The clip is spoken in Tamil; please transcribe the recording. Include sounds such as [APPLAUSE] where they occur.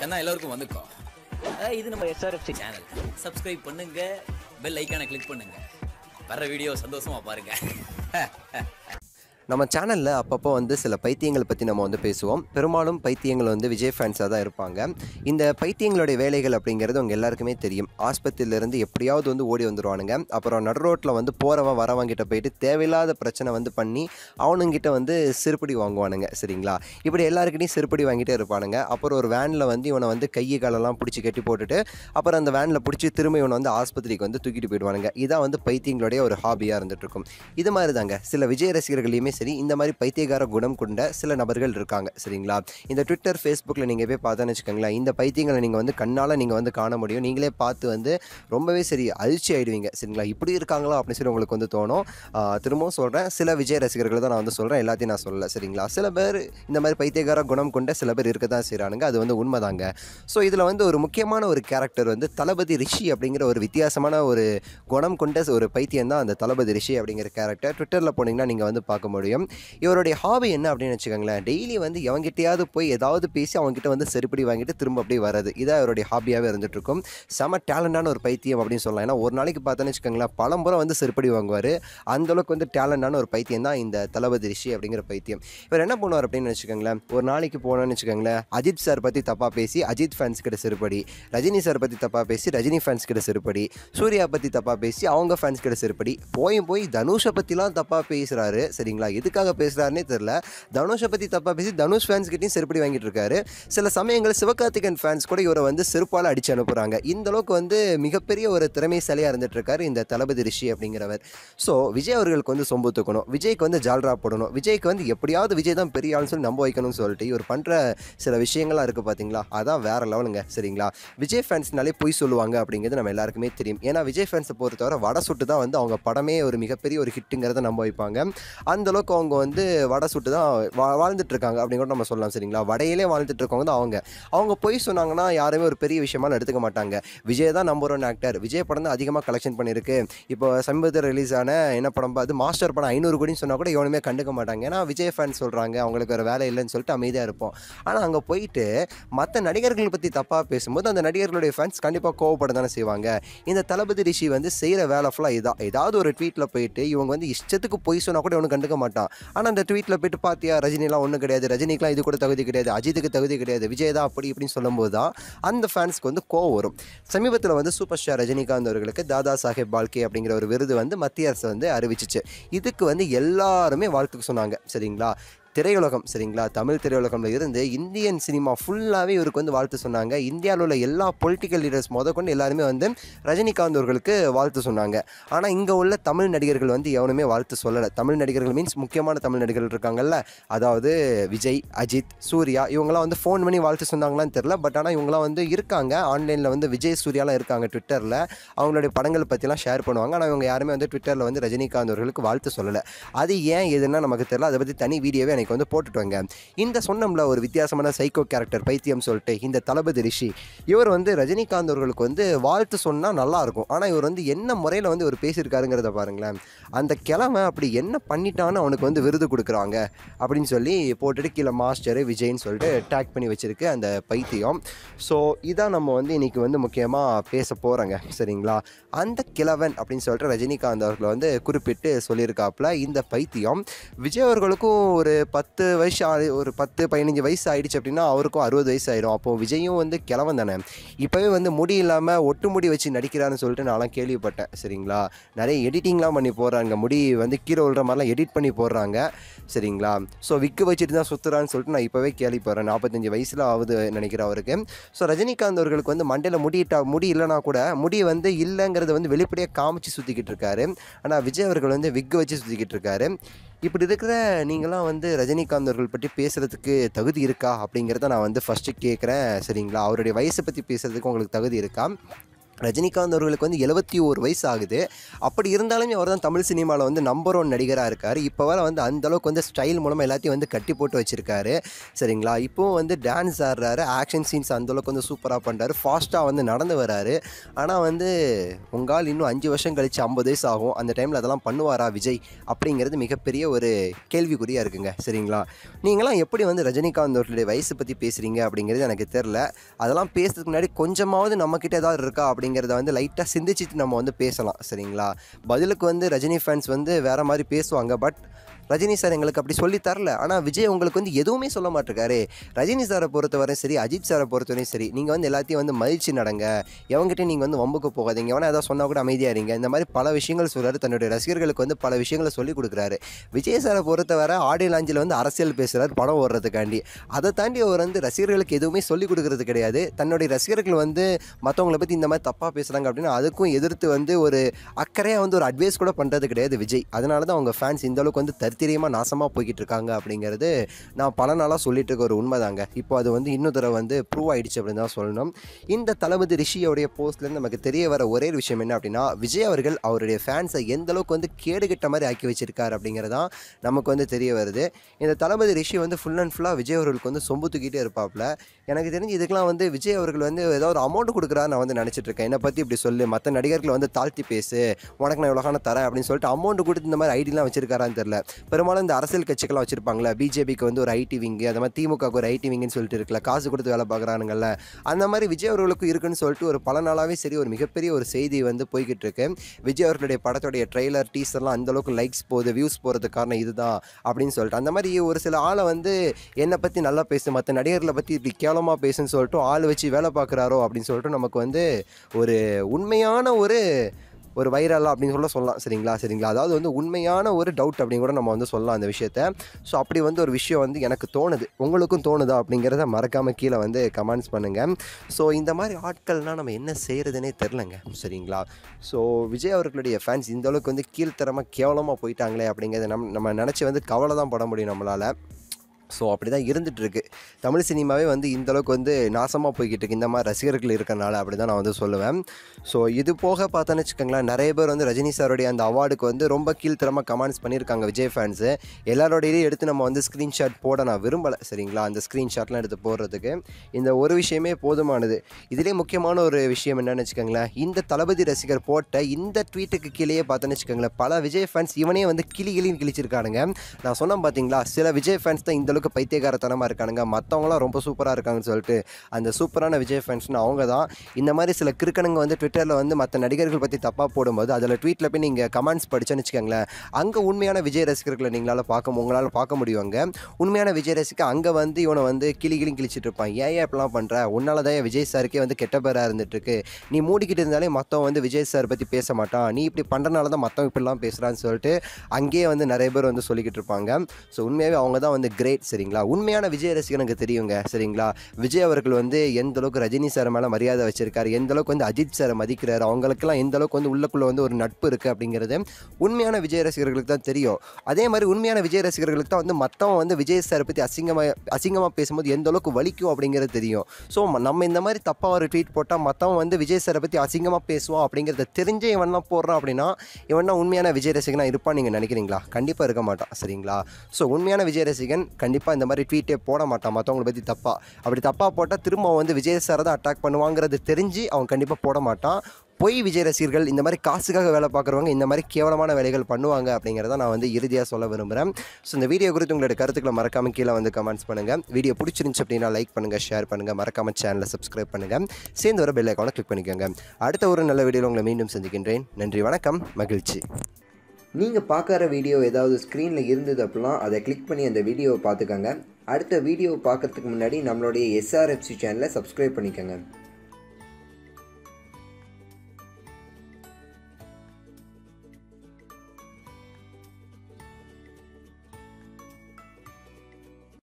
கண்ணா எல்லோருக்கும் வந்துக்கோ இது நம்ம எஸ்ஆர்எஃப்சி சேனல் சப்ஸ்கிரைப் பண்ணுங்கள் பெல் ஐக்கானை கிளிக் பண்ணுங்கள் வர வீடியோ சந்தோஷமாக பாருங்கள் [LAUGHS] நம்ம சேனலில் அப்பப்போ வந்து சில பைத்தியங்களை பற்றி நம்ம வந்து பேசுவோம் பெரும்பாலும் பைத்தியங்கள் வந்து விஜய் ஃபேன்ஸாக தான் இருப்பாங்க இந்த பைத்தியங்களுடைய வேலைகள் அப்படிங்கிறது அவங்க எல்லாருக்குமே தெரியும் ஆஸ்பத்திரியிலேருந்து எப்படியாவது வந்து ஓடி வந்துடுவானுங்க அப்புறம் நடு ரோட்டில் வந்து போகிறவன் வரவங்கிட்ட போயிட்டு தேவையில்லாத பிரச்சனை வந்து பண்ணி அவனுங்கிட்ட வந்து சிறுபடி வாங்குவானுங்க சரிங்களா இப்படி எல்லாருக்கிட்டையும் சிறுபடி வாங்கிட்டே இருப்பானுங்க அப்புறம் ஒரு வேனில் வந்து இவனை வந்து கையை காலெல்லாம் பிடிச்சி கட்டி போட்டுட்டு அப்புறம் அந்த வேனில் பிடிச்சி திரும்ப இவனை வந்து ஆஸ்பத்திரிக்கு வந்து தூக்கிட்டு போயிடுவானுங்க இதான் வந்து பைத்தியங்களுடைய ஒரு ஹாபியாக இருந்துகிட்ருக்கும் இது மாதிரி தாங்க சில விஜய் ரசிகர்களையுமே சரி இந்த மாதிரி பைத்தியகார குணம் கொண்ட சில நபர்கள் இருக்காங்க சரிங்களா இந்த ட்விட்டர் ஃபேஸ்புக்கில் நீங்கள் போய் பார்த்தோன்னு வச்சுக்கோங்களேன் இந்த பைத்தியங்களை நீங்கள் வந்து கண்ணால் நீங்கள் வந்து காண முடியும் நீங்களே பார்த்து வந்து ரொம்பவே சரி அழிச்சி ஆகிடுவீங்க சரிங்களா இப்படி இருக்காங்களா அப்படின்னு சொல்லி உங்களுக்கு வந்து தோணும் திரும்பவும் சொல்கிறேன் சில விஜய் ரசிகர்களை தான் நான் வந்து சொல்கிறேன் எல்லாத்தையும் நான் சொல்லலை சரிங்களா சில பேர் இந்த மாதிரி பைத்தியகார குணம் கொண்ட சில பேர் இருக்க தான் செய்கிறானுங்க அது வந்து உண்மைதாங்க ஸோ இதில் வந்து ஒரு முக்கியமான ஒரு கேரக்டர் வந்து தளபதி ரிஷி அப்படிங்கிற ஒரு வித்தியாசமான ஒரு குணம் கொண்ட ஒரு பைத்தியம் தான் அந்த தளபதி ரிஷி அப்படிங்கிற கேரக்டர் ட்விட்டரில் போனீங்கன்னா நீங்கள் வந்து பார்க்க முடியும் இவருடைய ஹாபி என்ன அப்படின்னு வச்சுக்கோங்களேன் டெய்லி வந்து எவங்கிட்டையாவது போய் ஏதாவது பேசி அவங்ககிட்ட வந்து செருப்படி வாங்கிட்டு திரும்ப அப்படியே வராது இதான் அவருடைய ஹாபியாகவே இருந்துட்டுருக்கும் செம டேலண்டான ஒரு பைத்தியம் அப்படின்னு சொல்லலாம் ஏன்னா ஒரு நாளைக்கு பார்த்தோன்னு வச்சுக்கோங்களேன் பலம்புற வந்து செருப்படி வாங்குவார் அந்தளவுக்கு வந்து டேலண்டான ஒரு பைத்தியம் தான் இந்த தளபதி ரிஷி அப்படிங்கிற பைத்தியம் இவர் என்ன பண்ணுவார் அப்படின்னு வச்சுக்கோங்களேன் ஒரு நாளைக்கு போனோன்னு வச்சுக்கோங்களேன் அஜித் சார் பற்றி தப்பாக பேசி அஜித் ஃபேன்ஸ் கிட்ட செருப்படி ரஜினி சார் பற்றி தப்பாக பேசி ரஜினி ஃபேன்ஸ் கிட்ட செருப்படி சூர்யா பற்றி தப்பாக பேசி அவங்க ஃபேன்ஸ் கிட்ட செருப்படி போயும் போய் தனுஷை பற்றிலாம் தப்பாக பேசுகிறாரு சரிங்களா எதுக்காக பேசுகிறாருனே தெரில தனுஷை பற்றி தப்பாக பேசி தனுஷ் ஃபேன்ஸ்கிட்டையும் செருப்படி வாங்கிட்டு இருக்காரு சில சமயங்கள் சிவகார்த்திகன் ஃபேன்ஸ் கூட இவரை வந்து செருப்பால் அடித்து அனுப்புகிறாங்க இந்த அளவுக்கு வந்து மிகப்பெரிய ஒரு திறமை இருந்துட்டு இருக்காரு இந்த தளபதி ரிஷி அப்படிங்கிறவர் ஸோ விஜய் அவர்களுக்கு வந்து சொம்பு தூக்கணும் விஜய்க்கு வந்து ஜால்ரா போடணும் விஜய்க்கு வந்து எப்படியாவது விஜய் தான் பெரிய ஆள்னு சொல்லி நம்ப வைக்கணும்னு சொல்லிட்டு இவர் பண்ணுற சில விஷயங்கள்லாம் இருக்குது பார்த்தீங்களா அதான் வேற லெவலுங்க சரிங்களா விஜய் ஃபேன்ஸ்னாலே பொய் சொல்லுவாங்க அப்படிங்கிறது நம்ம எல்லாருக்குமே தெரியும் ஏன்னா விஜய் ஃபேன்ஸை பொறுத்தவரை வட சுட்டு தான் வந்து அவங்க படமே ஒரு மிகப்பெரிய ஒரு ஹிட்டுங்கிறத நம்ப வைப்பாங்க அளவுக்கு அவங்க வந்து வடை சுட்டு தான் வா வாழ்ந்துட்டு இருக்காங்க அப்படின்னு கூட நம்ம சொல்லலாம் சரிங்களா வடையிலே வாழ்ந்துட்டு இருக்கவங்க தான் அவங்க அவங்க பொய் சொன்னாங்கன்னா யாருமே ஒரு பெரிய விஷயமா எடுத்துக்க மாட்டாங்க விஜய் தான் நம்பர் ஒன் ஆக்டர் விஜய் படம் தான் அதிகமாக கலெக்ஷன் பண்ணியிருக்கு இப்போ சமீபத்தில் ரிலீஸ் ஆன என்ன படம் பார்த்து மாஸ்டர் படம் ஐநூறு கோடின்னு சொன்னால் கூட எவனுமே கண்டுக்க மாட்டாங்க ஏன்னா விஜய் ஃபேன் சொல்கிறாங்க அவங்களுக்கு ஒரு வேலை இல்லைன்னு சொல்லிட்டு அமைதியாக இருப்போம் ஆனால் அங்கே போயிட்டு மற்ற நடிகர்கள் பற்றி தப்பாக பேசும்போது அந்த நடிகர்களுடைய ஃபேன்ஸ் கண்டிப்பாக கோவப்பட தானே செய்வாங்க இந்த தளபதி ரிஷி வந்து செய்கிற வேலை ஃபுல்லாக இதான் ஏதாவது ஒரு ட்வீட்டில் போயிட்டு இவங்க வந்து இஷ்டத்துக்கு போய் சொன்னால் கூட இவனுக்கு கண்டுக்க மாட்டாங்க மாட்டான் ஆனால் அந்த ட்வீட்டில் போயிட்டு பார்த்தியா ரஜினிலாம் ஒன்றும் கிடையாது ரஜினிக்கெலாம் இது கூட தகுதி கிடையாது அஜித்துக்கு தகுதி கிடையாது விஜயதா அப்படி இப்படின்னு சொல்லும்போது தான் அந்த ஃபேன்ஸ்க்கு வந்து கோவம் வரும் சமீபத்தில் வந்து சூப்பர் ஸ்டார் ரஜினிகாந்த் அவர்களுக்கு தாதா சாஹேப் பால்கே அப்படிங்கிற ஒரு விருது வந்து மத்திய அரசு வந்து அறிவிச்சிச்சு இதுக்கு வந்து எல்லாருமே வாழ்த்துக்கு சொன்னாங்க சரிங்களா திரையுலகம் சரிங்களா தமிழ் திரையுலகம்ல இருந்து இந்தியன் சினிமா ஃபுல்லாகவே இவருக்கு வந்து வாழ்த்து சொன்னாங்க இந்தியாவில் உள்ள எல்லா பொலிட்டிக்கல் லீடர்ஸ் முத கொண்டு எல்லாருமே வந்து ரஜினிகாந்த் அவர்களுக்கு வாழ்த்து சொன்னாங்க ஆனால் இங்கே உள்ள தமிழ் நடிகர்கள் வந்து எவனுமே வாழ்த்து சொல்லலை தமிழ் நடிகர்கள் மீன்ஸ் முக்கியமான தமிழ் நடிகர்கள் இருக்காங்கல்ல அதாவது விஜய் அஜித் சூர்யா இவங்களாம் வந்து ஃபோன் பண்ணி வாழ்த்து சொன்னாங்களான்னு தெரில பட் ஆனால் இவங்களாம் வந்து இருக்காங்க ஆன்லைனில் வந்து விஜய் சூர்யாலாம் இருக்காங்க ட்விட்டரில் அவங்களுடைய படங்கள் பற்றிலாம் ஷேர் பண்ணுவாங்க ஆனால் இவங்க யாருமே வந்து ட்விட்டரில் வந்து ரஜினிகாந்த் அவர்களுக்கு வாழ்த்து சொல்லலை அது ஏன் எதுன்னா நமக்கு தெரில அதை பற்றி தனி வீடியோவே அன்றைக்கி வந்து போட்டுட்டு இந்த சொன்னம்ல ஒரு வித்தியாசமான சைக்கோ கேரக்டர் பைத்தியம் சொல்லிட்டு இந்த தளபதி ரிஷி இவர் வந்து ரஜினிகாந்த் அவர்களுக்கு வந்து வாழ்த்து சொன்னால் நல்லாயிருக்கும் ஆனால் இவர் வந்து என்ன முறையில் வந்து இவர் பேசியிருக்காருங்கிறத பாருங்களேன் அந்த கிழமை அப்படி என்ன பண்ணிட்டான்னு அவனுக்கு வந்து விருது கொடுக்குறாங்க அப்படின்னு சொல்லி போட்டுட்டு கீழே மாஸ்டர் விஜய்னு சொல்லிட்டு டேக் பண்ணி வச்சிருக்கு அந்த பைத்தியம் ஸோ இதான் நம்ம வந்து இன்றைக்கி வந்து முக்கியமாக பேச போகிறோங்க சரிங்களா அந்த கிழவன் அப்படின்னு சொல்லிட்டு ரஜினிகாந்த் அவர்களை வந்து குறிப்பிட்டு சொல்லியிருக்காப்புல இந்த பைத்தியம் விஜய் அவர்களுக்கும் ஒரு பத்து வயசு ஒரு பத்து பதினஞ்சு வயசு ஆகிடுச்சு அப்படின்னா அவருக்கும் அறுபது வயசு ஆகிடும் அப்போது விஜயும் வந்து கிழவன் தானே இப்போவே வந்து முடி இல்லாமல் ஒட்டு முடி வச்சு நடிக்கிறான்னு சொல்லிட்டு நான்லாம் கேள்விப்பட்டேன் சரிங்களா நிறைய எடிட்டிங்லாம் பண்ணி போடுறாங்க முடி வந்து கீழே விழுற மாதிரிலாம் எடிட் பண்ணி போடுறாங்க சரிங்களா ஸோ விக்கு வச்சுட்டு தான் சுற்றுறான்னு சொல்லிட்டு நான் இப்போவே கேள்விப்படுறேன் நாற்பத்தஞ்சு வயசில் ஆகுது நினைக்கிறேன் அவருக்கு ஸோ ரஜினிகாந்த் அவர்களுக்கு வந்து மண்டையில் முடிட்டா முடி இல்லைனா கூட முடி வந்து இல்லைங்கிறத வந்து வெளிப்படையாக காமிச்சு சுற்றிக்கிட்டு இருக்காரு ஆனால் விஜய் அவர்கள் வந்து விக்கு வச்சு சுற்றிக்கிட்டு இருக்காரு இப்படி இருக்கிற நீங்களாம் வந்து ரஜினிகாந்த் அவர்கள் பற்றி பேசுகிறதுக்கு தகுதி இருக்கா அப்படிங்கிறத நான் வந்து ஃபஸ்ட்டு கேட்குறேன் சரிங்களா அவருடைய வயசை பற்றி பேசுகிறதுக்கு உங்களுக்கு தகுதி இருக்கா ரஜினிகாந்த் அவர்களுக்கு வந்து எழுபத்தி ஒரு வயசு ஆகுது அப்படி இருந்தாலுமே அவர் தான் தமிழ் சினிமாவில் வந்து நம்பர் ஒன் நடிகராக இருக்கார் இப்போ வர வந்து அந்தளவுக்கு வந்து ஸ்டைல் மூலமாக எல்லாத்தையும் வந்து கட்டி போட்டு வச்சுருக்காரு சரிங்களா இப்போவும் வந்து டான்ஸ் ஆடுறாரு ஆக்ஷன் சீன்ஸ் அந்தளவுக்கு வந்து சூப்பராக பண்ணுறாரு ஃபாஸ்ட்டாக வந்து நடந்து வராரு ஆனால் வந்து உங்கால் இன்னும் அஞ்சு வருஷம் கழித்து ஐம்பது வயசு ஆகும் அந்த டைமில் அதெல்லாம் பண்ணுவாரா விஜய் அப்படிங்கிறது மிகப்பெரிய ஒரு கேள்விக்குறியாக இருக்குங்க சரிங்களா நீங்களாம் எப்படி வந்து ரஜினிகாந்த் அவர்களுடைய வயசு பற்றி பேசுகிறீங்க அப்படிங்கிறது எனக்கு தெரில அதெல்லாம் பேசுறதுக்கு முன்னாடி கொஞ்சமாவது நம்மக்கிட்ட ஏதாவது இருக்கா அப்படிங்க அப்படிங்கிறத வந்து லைட்டாக சிந்திச்சுட்டு நம்ம வந்து பேசலாம் சரிங்களா பதிலுக்கு வந்து ரஜினி ஃபேன்ஸ் வந்து வேறு மாதிரி பேசுவாங்க பட் ரஜினி சார் எங்களுக்கு அப்படி சொல்லி தரல ஆனால் விஜய் உங்களுக்கு வந்து எதுவுமே சொல்ல மாட்டிருக்காரு ரஜினி சாரை பொறுத்தவரையும் சரி அஜித் சாரை பொறுத்தவரையும் சரி நீங்கள் வந்து எல்லாத்தையும் வந்து மகிழ்ச்சி நடங்க எவங்ககிட்ட நீங்கள் வந்து வம்புக்கு போகாதீங்க எவனா ஏதாவது சொன்னால் கூட அமைதியாக இருங்க இந்த மாதிரி பல விஷயங்கள் சொல்கிறார் தன்னுடைய ரசிகர்களுக்கு வந்து பல விஷயங்களை சொல்லிக் கொடுக்குறாரு விஜய் சாரை பொறுத்தவரை ஆடியோ லாஞ்சில் வந்து அரசியல் பேசுகிறார் படம் ஓடுறதுக்காண்டி அதை தாண்டி அவர் வந்து ரசிகர்களுக்கு எதுவுமே சொல்லிக் கொடுக்குறது கிடையாது தன்னுடைய ரசிகர்கள் வந்து மற்றவங்கள பற்றி இந்த மாதிரி தப்பாக பேசுகிறாங்க அப்படின்னு அதுக்கும் எதிர்த்து வந்து ஒரு அக்கறையாக வந்து ஒரு அட்வைஸ் கூட பண்ணுறது கிடையாது விஜய் அதனால தான் அவங்க ஃபேன்ஸ் இந்தளவுக்கு வந்து தரு அத்திரியமாக நாசமாக போய்கிட்டு இருக்காங்க அப்படிங்கிறது நான் பல நாளாக சொல்லிட்டு இருக்க ஒரு உண்மைதாங்க இப்போ அது வந்து இன்னொரு தடவை வந்து ப்ரூவ் ஆகிடுச்சு அப்படின்னு தான் சொல்லணும் இந்த தளபதி ரிஷியோடைய போஸ்ட்லேருந்து நமக்கு தெரிய வர ஒரே விஷயம் என்ன அப்படின்னா விஜய் அவர்கள் அவருடைய ஃபேன்ஸை எந்த அளவுக்கு வந்து கேடுகட்ட மாதிரி ஆக்கி வச்சிருக்காரு அப்படிங்கிறதான் நமக்கு வந்து தெரிய வருது இந்த தளபதி ரிஷி வந்து ஃபுல் அண்ட் ஃபுல்லாக விஜய் அவர்களுக்கு வந்து சொம்பு தூக்கிட்டே இருப்பாப்ல எனக்கு தெரிஞ்சு இதுக்கெலாம் வந்து விஜய் அவர்கள் வந்து ஏதோ ஒரு அமௌண்ட் கொடுக்குறா நான் வந்து நினச்சிட்டு இருக்கேன் என்னை பற்றி இப்படி சொல்லு மற்ற நடிகர்களை வந்து தாழ்த்தி பேசு உனக்கு நான் இவ்வளோக்கான தரேன் அப்படின்னு சொல்லிட்டு அமௌண்ட் கொடுத்து இந்த மாதிரி ஐடியெலாம் வச்சிருக்காரான்னு தெரியல பெரும்பாலும் இந்த அரசியல் கட்சிகள்லாம் வச்சிருப்பாங்களே பிஜேபிக்கு வந்து ஒரு ஐடி விங்கு அது மாதிரி திமுகவுக்கு ஒரு ஐடி விங்குன்னு சொல்லிட்டு இருக்கல காசு கொடுத்து வேலை பார்க்குறானுங்கல்ல அந்த மாதிரி விஜய் அவர்களுக்கும் இருக்குன்னு சொல்லிட்டு ஒரு பல நாளாகவே சரி ஒரு மிகப்பெரிய ஒரு செய்தி வந்து போய்கிட்டு இருக்கு விஜய் அவர்களுடைய படத்துடைய ட்ரெய்லர் டீசர்லாம் அந்தளவுக்கு லைக்ஸ் போகுது வியூஸ் போகிறதுக்கு காரணம் இதுதான் அப்படின்னு சொல்லிட்டு அந்த மாதிரி ஒரு சில ஆளை வந்து என்னை பற்றி நல்லா பேசு மற்ற நடிகர்களை பற்றி இப்படி கேவலமாக பேசுன்னு சொல்லிட்டு ஆள் வச்சு வேலை பார்க்குறாரோ அப்படின்னு சொல்லிட்டு நமக்கு வந்து ஒரு உண்மையான ஒரு ஒரு வைரலாக அப்படின்னு சொல்ல சொல்லலாம் சரிங்களா சரிங்களா அதாவது வந்து உண்மையான ஒரு டவுட் அப்படின்னு கூட நம்ம வந்து சொல்லலாம் அந்த விஷயத்த ஸோ அப்படி வந்து ஒரு விஷயம் வந்து எனக்கு தோணுது உங்களுக்கும் தோணுதா அப்படிங்கிறத மறக்காமல் கீழே வந்து கமெண்ட்ஸ் பண்ணுங்கள் ஸோ இந்த மாதிரி ஆட்கள்னால் நம்ம என்ன செய்கிறதுனே தெரிலங்க சரிங்களா ஸோ விஜய் அவர்களுடைய ஃபேன்ஸ் இந்தளவுக்கு வந்து கீழ்த்தரமாக கேவலமாக போயிட்டாங்களே அப்படிங்கிறத நம் நம்ம நினச்சி வந்து கவலை தான் பட முடியும் நம்மளால் ஸோ அப்படி தான் இருந்துகிட்ருக்கு தமிழ் சினிமாவே வந்து இந்தளவுக்கு வந்து நாசமாக போய்கிட்டு இருக்கு இந்த மாதிரி ரசிகர்கள் இருக்கிறனால அப்படி தான் நான் வந்து சொல்லுவேன் ஸோ இது போக பார்த்தோன்னு வச்சுக்கோங்களேன் நிறைய பேர் வந்து ரஜினி சாருடைய அந்த அவார்டுக்கு வந்து ரொம்ப கீழ்த்தரமாக கமெண்ட்ஸ் பண்ணியிருக்காங்க விஜய் ஃபேன்ஸு எல்லாரோடையும் எடுத்து நம்ம வந்து ஸ்க்ரீன்ஷாட் போட நான் விரும்பலை சரிங்களா அந்த ஸ்க்ரீன்ஷாட்லாம் எடுத்து போடுறதுக்கு இந்த ஒரு விஷயமே போதுமானது இதிலே முக்கியமான ஒரு விஷயம் என்னென்னு வச்சுக்கோங்களேன் இந்த தளபதி ரசிகர் போட்ட இந்த ட்வீட்டுக்கு கீழேயே பார்த்தோன்னு வச்சுக்கோங்களேன் பல விஜய் ஃபேன்ஸ் இவனே வந்து கிளி கிளின்னு கிழிச்சிருக்கானுங்க நான் சொன்னேன் பார்த்தீங்களா சில விஜய் ஃபேன்ஸ் தான் இந்த அளவுக்கு பைத்தியகாரத்தனமாக இருக்கானுங்க மற்றவங்களாம் ரொம்ப சூப்பராக இருக்காங்கன்னு சொல்லிட்டு அந்த சூப்பரான விஜய் ஃபேன்ஸ்னு அவங்க தான் இந்த மாதிரி சில கிறுக்கனுங்க வந்து ட்விட்டரில் வந்து மற்ற நடிகர்கள் பற்றி தப்பாக போடும்போது அதில் ட்வீட்டில் போய் நீங்கள் கமெண்ட்ஸ் படிச்சேன்னு வச்சுக்கோங்களேன் அங்கே உண்மையான விஜய் ரசிகர்களை நீங்களால் பார்க்க உங்களால் பார்க்க அங்கே உண்மையான விஜய் ரசிக்க அங்கே வந்து இவனை வந்து கிளி கிளி கிழிச்சிட்டு இருப்பான் ஏன் ஏன் இப்பெல்லாம் பண்ணுற உன்னால் தான் விஜய் சாருக்கே வந்து கெட்ட பேராக இருந்துட்டுருக்கு நீ மூடிக்கிட்டு இருந்தாலே மற்றவன் வந்து விஜய் சார் பற்றி பேச மாட்டான் நீ இப்படி பண்ணுறனால தான் மற்றவன் இப்படிலாம் பேசுகிறான்னு சொல்லிட்டு அங்கேயே வந்து நிறைய பேர் வந்து சொல்லிக்கிட்டு இருப்பாங்க ஸோ உண்மையாகவே அவங்க தான் வந்து கிரேட் சரிங்களா உண்மையான விஜய் ரசிகனுக்கு தெரியுங்க சரிங்களா விஜய் அவர்கள் வந்து எந்த அளவுக்கு ரஜினி சார் மேலே மரியாதை வச்சிருக்காரு எந்த அளவுக்கு வந்து அஜித் சாரை மதிக்கிறாரு அவங்களுக்குலாம் எந்த அளவுக்கு வந்து உள்ளக்குள்ளே வந்து ஒரு நட்பு இருக்குது அப்படிங்கிறது உண்மையான விஜய் ரசிகர்களுக்கு தான் தெரியும் அதே மாதிரி உண்மையான விஜய் ரசிகர்களுக்கு தான் வந்து மற்றவங்க வந்து விஜய் சாரை பற்றி அசிங்கமாக அசிங்கமாக பேசும்போது எந்த அளவுக்கு வலிக்கும் அப்படிங்கிறது தெரியும் ஸோ நம்ம இந்த மாதிரி தப்பாக ஒரு ட்வீட் போட்டால் மற்றவன் வந்து விஜய் சாரை பற்றி அசிங்கமாக பேசுவோம் அப்படிங்கிறத தெரிஞ்சு இவன்லாம் போடுறான் அப்படின்னா இவன்னா உண்மையான விஜய் ரசிகனாக இருப்பான் நீங்கள் நினைக்கிறீங்களா கண்டிப்பாக இருக்க மாட்டான் சரிங்களா ஸோ உண்மையான விஜய் ரசிகன் கண்டிப்பாக கண்டிப்பாக இந்த மாதிரி ட்வீட்டே போட மாட்டான் மற்றவங்களை பற்றி தப்பாக அப்படி தப்பாக போட்டால் திரும்ப அவன் வந்து விஜய் சாரை தான் அட்டாக் பண்ணுவாங்கிறது தெரிஞ்சு அவன் கண்டிப்பாக போட மாட்டான் பொய் விஜய் ரசிகர்கள் இந்த மாதிரி காசுக்காக வேலை பார்க்குறவங்க இந்த மாதிரி கேவலமான வேலைகள் பண்ணுவாங்க அப்படிங்கிறத நான் வந்து இறுதியாக சொல்ல விரும்புகிறேன் ஸோ இந்த வீடியோ குறித்து உங்களோட கருத்துக்களை மறக்காமல் கீழே வந்து கமெண்ட்ஸ் பண்ணுங்கள் வீடியோ பிடிச்சிருந்துச்சு அப்படின்னா லைக் பண்ணுங்கள் ஷேர் பண்ணுங்கள் மறக்காமல் சேனலை சப்ஸ்கிரைப் பண்ணுங்கள் சேர்ந்து வர பெல் ஐக்கானை கிளிக் பண்ணிக்கோங்க அடுத்த ஒரு நல்ல வீடியோவில் உங்களை மீண்டும் சந்திக்கின்றேன் நன்றி வணக்கம் மகிழ்ச்சி நீங்கள் பார்க்குற வீடியோ ஏதாவது ஸ்க்ரீனில் இருந்தது அப்படிலாம் அதை கிளிக் பண்ணி அந்த வீடியோவை பார்த்துக்கோங்க அடுத்த வீடியோவை பார்க்குறதுக்கு முன்னாடி நம்மளுடைய எஸ்ஆர்எஃப்சி சேனலை சப்ஸ்கிரைப் பண்ணிக்கோங்க